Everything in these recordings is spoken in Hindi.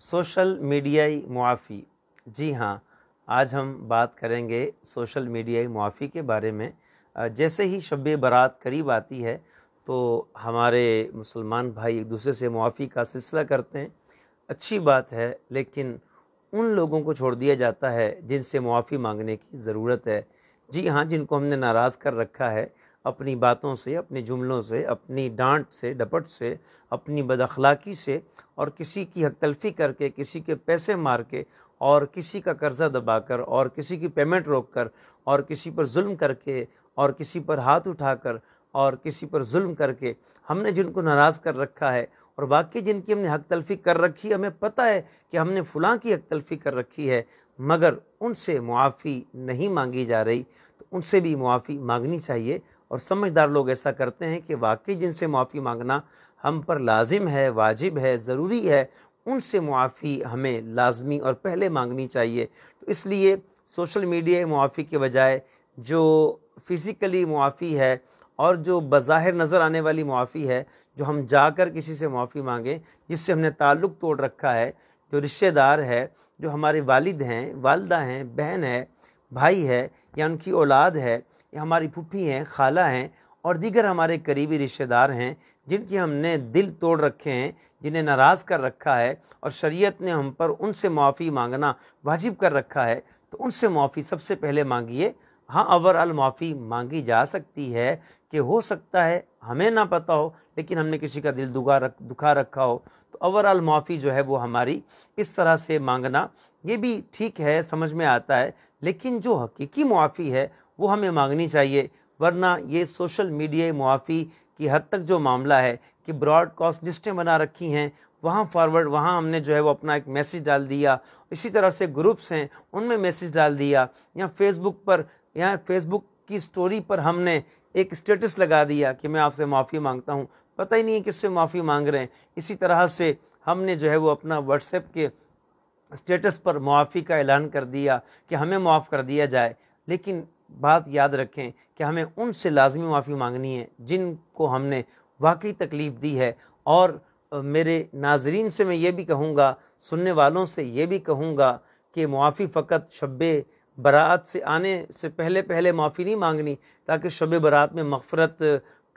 सोशल मीडियाई मुआफ़ी जी हाँ आज हम बात करेंगे सोशल मीडियाई मुआफ़ी के बारे में जैसे ही शब बारात करीब आती है तो हमारे मुसलमान भाई एक दूसरे से मुआफ़ी का सिलसिला करते हैं अच्छी बात है लेकिन उन लोगों को छोड़ दिया जाता है जिनसे मुआफ़ी मांगने की ज़रूरत है जी हाँ जिनको हमने नाराज़ कर रखा है अपनी बातों से अपने जुमलों से अपनी डांट से डपट से अपनी बदखलाकी से और किसी की हक तलफी करके किसी के पैसे मार के और किसी का कर्ज़ा दबाकर और किसी की पेमेंट रोक कर और किसी पर जुल्म करके और किसी पर हाथ उठाकर और किसी पर जुल्म करके हमने जिनको नाराज़ कर रखा है और वाकई जिनकी हमने हक तलफी कर रखी हमें पता है कि हमने फ़लाँ की हक तलफी कर रखी है मगर उनसे मुआफ़ी नहीं मांगी जा रही तो उनसे भी मुआफ़ी मांगनी चाहिए और समझदार लोग ऐसा करते हैं कि वाकई जिनसे माफ़ी मांगना हम पर लाजिम है वाजिब है ज़रूरी है उनसे मुआफ़ी हमें लाजमी और पहले मांगनी चाहिए तो इसलिए सोशल मीडिया मुआफ़ी के बजाय जो फ़िज़िकली मुआफ़ी है और जो बज़ाहिर नज़र आने वाली मुआफ़ी है जो हम जाकर किसी से मुआफ़ी मांगें जिससे हमने ताल्लुक़ तोड़ रखा है जो रिश्तेदार है जो हमारे वालिद हैं वालदा हैं बहन है भाई है या उनकी औलाद है हमारी फुफी हैं खाला हैं और दीगर हमारे करीबी रिश्तेदार हैं जिनके हमने दिल तोड़ रखे हैं जिन्हें नाराज़ कर रखा है और शरीयत ने हम पर उनसे माफ़ी मांगना वाजिब कर रखा है तो उनसे माफ़ी सबसे पहले मांगिए हाँ अवर अल माफ़ी मांगी जा सकती है कि हो सकता है हमें ना पता हो लेकिन हमने किसी का दिल दुखा रख दुखा रखा हो तो अवर अल माफ़ी जो है वो हमारी इस तरह से मांगना ये भी ठीक है समझ में आता है लेकिन जो हकीकी माफ़ी है वो हमें मांगनी चाहिए वरना ये सोशल मीडिया मुआफ़ी की हद तक जो मामला है कि ब्रॉडकास्ट लिस्टें बना रखी हैं वहाँ फॉरवर्ड वहाँ हमने जो है वो अपना एक मैसेज डाल दिया इसी तरह से ग्रुप्स हैं उनमें मैसेज डाल दिया या फेसबुक पर या फेसबुक की स्टोरी पर हमने एक स्टेटस लगा दिया कि मैं आपसे माफ़ी मांगता हूँ पता ही नहीं है किससे माफ़ी मांग रहे हैं इसी तरह से हमने जो है वो अपना व्हाट्सएप के स्टेटस पर मुआफ़ी का ऐलान कर दिया कि हमें माफ़ कर दिया जाए लेकिन बात याद रखें कि हमें उनसे लाजमी माफ़ी मांगनी है जिनको हमने वाकई तकलीफ़ दी है और मेरे नाजरीन से मैं ये भी कहूँगा सुनने वालों से ये भी कहूँगा कि मुआफ़ी फ़कत शब बारात से आने से पहले पहले माफ़ी नहीं मांगनी ताकि शब बारात में मफ़रत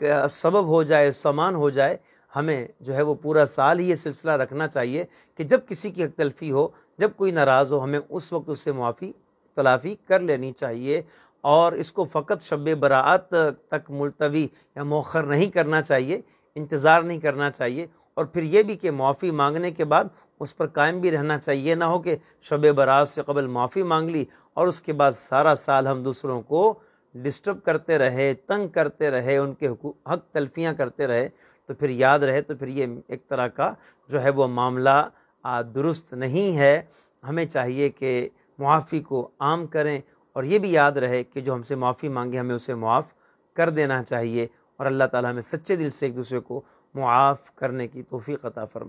का सबब हो जाए समान हो जाए हमें जो है वो पूरा साल ही ये सिलसिला रखना चाहिए कि जब किसी की हक तलफी हो जब कोई नाराज़ हो हमें उस वक्त उससे मुआफ़ी तलाफ़ी कर लेनी चाहिए और इसको फ़कत शब बरात तक मुलतवी या मौखर नहीं करना चाहिए इंतज़ार नहीं करना चाहिए और फिर ये भी कि माफ़ी मांगने के बाद उस पर कायम भी रहना चाहिए ना हो कि शब बरात से कबल माफ़ी मांग ली और उसके बाद सारा साल हम दूसरों को डिस्टर्ब करते रहे तंग करते रहे उनके हक तलफियाँ करते रहे तो फिर याद रहे तो फिर ये एक तरह का जो है वो मामला दुरुस्त नहीं है हमें चाहिए कि मुआफ़ी को आम करें और ये भी याद रहे कि जो हमसे माफ़ी मांगे हमें उसे मुआफ़ कर देना चाहिए और अल्लाह ताला हमें सच्चे दिल से एक दूसरे को मुआफ़ करने की तोफ़ी अता फरमाए